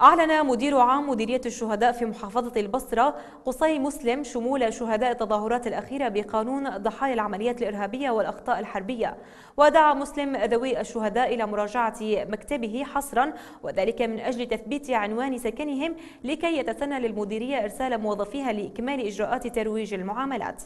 أعلن مدير عام مديرية الشهداء في محافظة البصرة قصي مسلم شمول شهداء التظاهرات الأخيرة بقانون ضحايا العمليات الإرهابية والأخطاء الحربية ودعا مسلم ذوي الشهداء إلى مراجعة مكتبه حصرا وذلك من أجل تثبيت عنوان سكنهم لكي يتسنى للمديرية إرسال موظفيها لإكمال إجراءات ترويج المعاملات